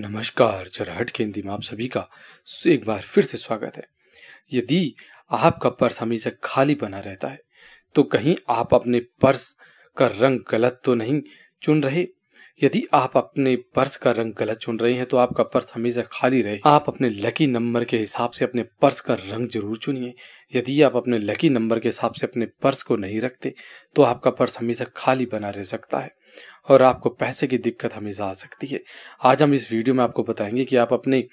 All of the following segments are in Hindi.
नमस्कार चरहट के हिंदी में आप सभी का एक बार फिर से स्वागत है यदि आपका पर्स हमेशा खाली बना रहता है तो कहीं आप अपने पर्स का रंग गलत तो नहीं चुन रहे यदि आप अपने पर्स का रंग गलत चुन रहे हैं तो आपका पर्स हमेशा खाली रहे आप अपने लकी नंबर के हिसाब से अपने पर्स का रंग जरूर चुनिए यदि आप अपने लकी नंबर के हिसाब से अपने पर्स को नहीं रखते तो आपका पर्स हमेशा खाली बना रह सकता है और आपको पैसे की दिक्कत हमेशा आ सकती है आज हम इस वीडियो में आपको बताएंगे कि आप अपने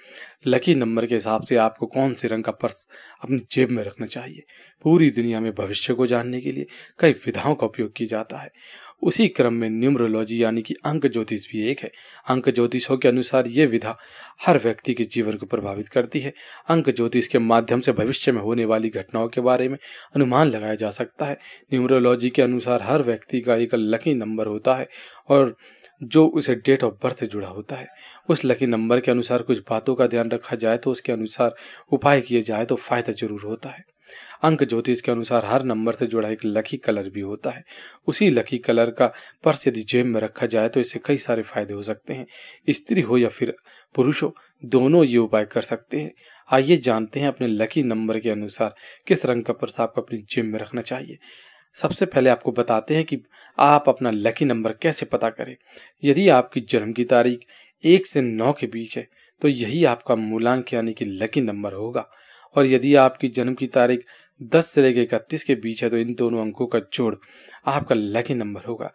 लकी नंबर के हिसाब से आपको कौन से रंग का पर्स अपनी जेब में रखना चाहिए पूरी दुनिया में भविष्य को जानने के लिए कई विधाओं का उपयोग किया जाता है उसी क्रम में न्यूमरोलॉजी यानी कि अंक ज्योतिष भी एक है अंक ज्योतिषों के अनुसार ये विधा हर व्यक्ति के जीवन को प्रभावित करती है अंक ज्योतिष के माध्यम से भविष्य में होने वाली घटनाओं के बारे में अनुमान लगाया जा सकता है न्यूमरोलॉजी के अनुसार हर व्यक्ति का एक लकी नंबर होता है और जो उसे डेट ऑफ बर्थ से जुड़ा होता है उस लकी नंबर के अनुसार कुछ बातों का ध्यान रखा जाए तो उसके अनुसार उपाय किए जाए तो फायदा जरूर होता है अंक ज्योतिष के अनुसार हर नंबर से जुड़ा एक लकी कलर भी होता है उसी लकी कलर का पर्स यदि जेब में रखा जाए तो इससे कई सारे फायदे हो सकते हैं स्त्री हो या फिर पुरुष हो दोनों ये उपाय कर सकते हैं आइए जानते हैं अपने लकी नंबर के अनुसार किस रंग का पर्स आपको अपनी जेब में रखना चाहिए सबसे पहले आपको बताते हैं कि आप अपना लकी नंबर कैसे पता करें यदि आपकी जन्म की तारीख एक से नौ के बीच है तो यही आपका मूलांक यानी कि लकी नंबर होगा और यदि आपकी जन्म की तारीख दस से लेकर इकतीस के बीच है तो इन दोनों अंकों का जोड़ आपका लकी नंबर होगा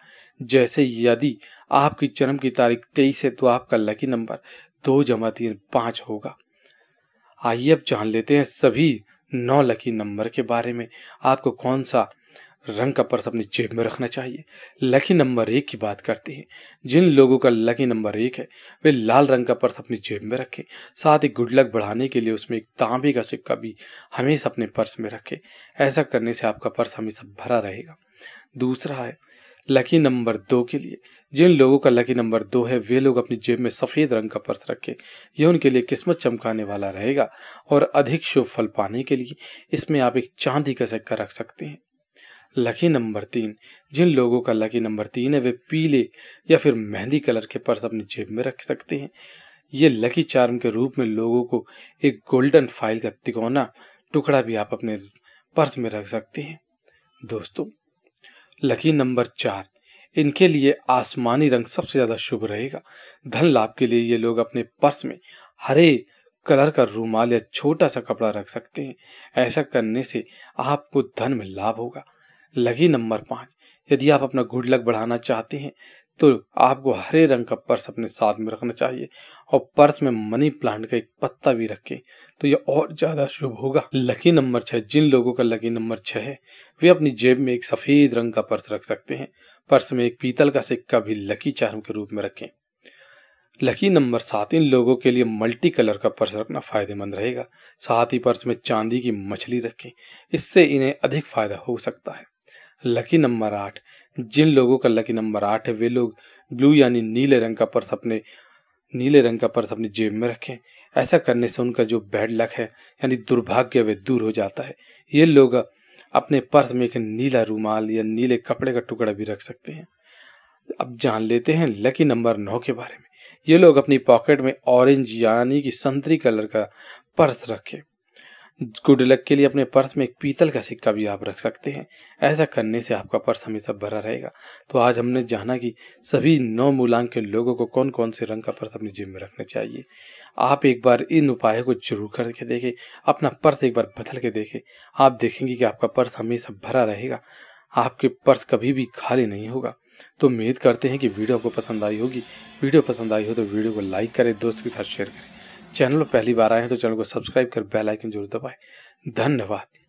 जैसे यदि आपकी जन्म की तारीख तेईस है तो आपका लकी नंबर दो जमा तीन पाँच होगा आइए अब जान लेते हैं सभी नौ लकी नंबर के बारे में आपको कौन सा रंग का पर्स अपनी जेब में रखना चाहिए लकी नंबर एक की बात करते हैं जिन लोगों का लकी नंबर एक है वे लाल रंग का पर्स अपनी जेब में रखें साथ ही गुड लक बढ़ाने के लिए उसमें एक तांबे का सिक्का भी हमेशा अपने पर्स में रखें ऐसा करने से आपका पर्स हमेशा भरा रहेगा दूसरा है लकी नंबर दो के लिए जिन लोगों का लकी नंबर दो है वे लोग अपनी जेब में सफ़ेद रंग का पर्स रखें यह उनके लिए किस्मत चमकाने वाला रहेगा और अधिक शुभ फल पाने के लिए इसमें आप एक चांदी का सिक्का रख सकते हैं लकी नंबर तीन जिन लोगों का लकी नंबर तीन है वे पीले या फिर मेहंदी कलर के पर्स अपनी जेब में रख सकते हैं ये लकी चार्म के रूप में लोगों को एक गोल्डन फाइल का तिकोना टुकड़ा भी आप अपने पर्स में रख सकते हैं दोस्तों लकी नंबर चार इनके लिए आसमानी रंग सबसे ज़्यादा शुभ रहेगा धन लाभ के लिए ये लोग अपने पर्स में हरे कलर का रूमाल या छोटा सा कपड़ा रख सकते हैं ऐसा करने से आपको धन में लाभ होगा लगी नंबर पाँच यदि आप अपना गुड लक बढ़ाना चाहते हैं तो आपको हरे रंग का पर्स अपने साथ में रखना चाहिए और पर्स में मनी प्लांट का एक पत्ता भी रखें तो यह और ज़्यादा शुभ होगा लकी नंबर छः जिन लोगों का लकी नंबर छः है वे अपनी जेब में एक सफ़ेद रंग का पर्स रख सकते हैं पर्स में एक पीतल का सिक्का भी लकी चार्म के रूप में रखें लकी नंबर सात इन लोगों के लिए मल्टी कलर का पर्स रखना फ़ायदेमंद रहेगा साथ ही पर्स में चांदी की मछली रखें इससे इन्हें अधिक फ़ायदा हो सकता है लकी नंबर आठ जिन लोगों का लकी नंबर आठ है वे लोग ब्लू यानी नीले रंग का पर्स अपने नीले रंग का पर्स अपनी जेब में रखें ऐसा करने से उनका जो बैड लक है यानी दुर्भाग्य वे दूर हो जाता है ये लोग अपने पर्स में एक नीला रूमाल या नीले कपड़े का टुकड़ा भी रख सकते हैं अब जान लेते हैं लकी नंबर नौ के बारे में ये लोग अपनी पॉकेट में ऑरेंज यानी कि संतरी कलर का पर्स रखें गुड लक के लिए अपने पर्स में एक पीतल का सिक्का भी आप रख सकते हैं ऐसा करने से आपका पर्स हमेशा भरा रहेगा तो आज हमने जाना कि सभी नौ मूलांक के लोगों को कौन कौन से रंग का पर्स अपनी जेब में रखना चाहिए आप एक बार इन उपायों को जरूर करके देखें अपना पर्स एक बार बदल के देखें आप देखेंगे कि आपका पर्स हमेशा भरा रहेगा आपके पर्स कभी भी खाली नहीं होगा तो उम्मीद करते हैं कि वीडियो आपको पसंद आई होगी वीडियो पसंद आई हो तो वीडियो को लाइक करें दोस्तों के साथ शेयर करें चैनल पर पहली बार आए हैं तो चैनल को सब्सक्राइब कर बेल आइकन जरूर दबाएं धन्यवाद